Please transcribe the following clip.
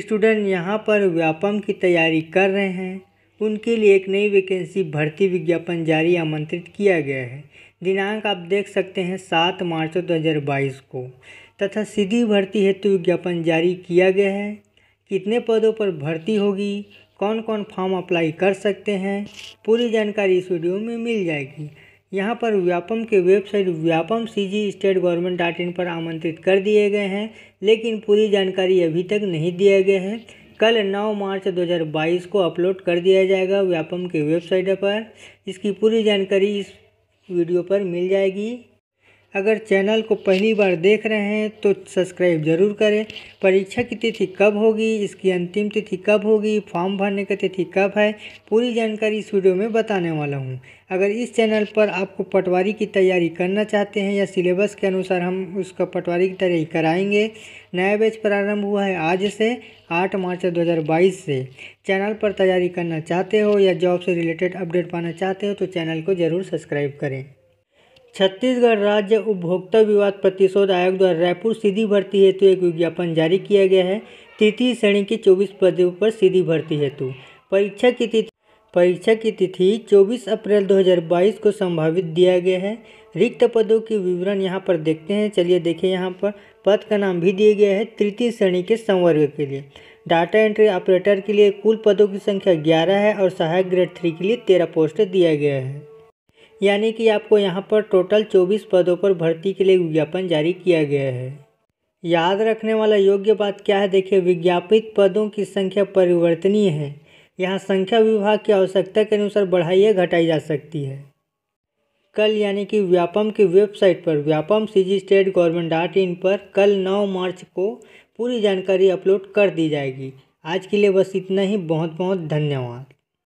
Student यहाँ पर व्यापम की तैयारी कर रहे हैं उनके लिए एक नई वैकेंसी भर्ती विज्ञापन जारी आमंत्रित किया गया है दिनांक आप देख सकते हैं सात मार्च दो हज़ार बाईस को तथा सीधी भर्ती हेतु विज्ञापन जारी किया गया है कितने पदों पर भर्ती होगी कौन कौन फॉर्म अप्लाई कर सकते हैं पूरी जानकारी इस वीडियो में मिल जाएगी यहाँ पर व्यापम के website Vyapam C G state government dot in पर आमंत्रित कर दिए गए हैं लेकिन पूरी जानकारी अभी तक नहीं दिया गया है कल 9 मार्च 2022 को अपलोड कर दिया जाएगा व्यापम के वेबसाइट पर इसकी पूरी जानकारी इस वीडियो पर मिल जाएगी अगर चैनल को पहली बार देख रहे हैं तो सब्सक्राइब जरूर करें परीक्षा की तिथि कब होगी इसकी अंतिम तिथि कब होगी फॉर्म भरने का तिथि कब है पूरी जानकारी इस वीडियो में बताने वाला हूं। अगर इस चैनल पर आपको पटवारी की तैयारी करना चाहते हैं या सिलेबस के अनुसार हम उसका पटवारी की तैयारी कराएंगे नया बैच प्रारंभ हुआ है आज से आठ मार्च दो से चैनल पर तैयारी करना चाहते हो या जॉब से रिलेटेड अपडेट पाना चाहते हो तो चैनल को ज़रूर सब्सक्राइब करें छत्तीसगढ़ राज्य उपभोक्ता विवाद प्रतिशोध आयोग द्वारा रायपुर सीधी भर्ती हेतु एक विज्ञापन जारी किया गया है तृतीय श्रेणी के 24 पदों पर सीधी भर्ती हेतु परीक्षा की तिथि परीक्षा की तिथि 24 अप्रैल 2022 को संभावित दिया गया है रिक्त पदों के विवरण यहाँ पर देखते हैं चलिए देखिए यहाँ पर पद का नाम भी दिया गया है तृतीय श्रेणी के संवर्ग के लिए डाटा एंट्री ऑपरेटर के लिए कुल पदों की संख्या 11 है और सहायक ग्रेड थ्री के लिए तेरह पोस्ट दिया गया है यानी कि आपको यहाँ पर टोटल 24 पदों पर भर्ती के लिए विज्ञापन जारी किया गया है याद रखने वाला योग्य बात क्या है देखिए विज्ञापित पदों की संख्या परिवर्तनीय है यहाँ संख्या विभाग की आवश्यकता के अनुसार बढ़ाई या घटाई जा सकती है कल यानी कि व्यापम की वेबसाइट पर Vyapam C G state government dot in पर कल 9 मार्च को पूरी जानकारी अपलोड कर दी जाएगी आज के लिए बस इतना ही बहुत बहुत धन्यवाद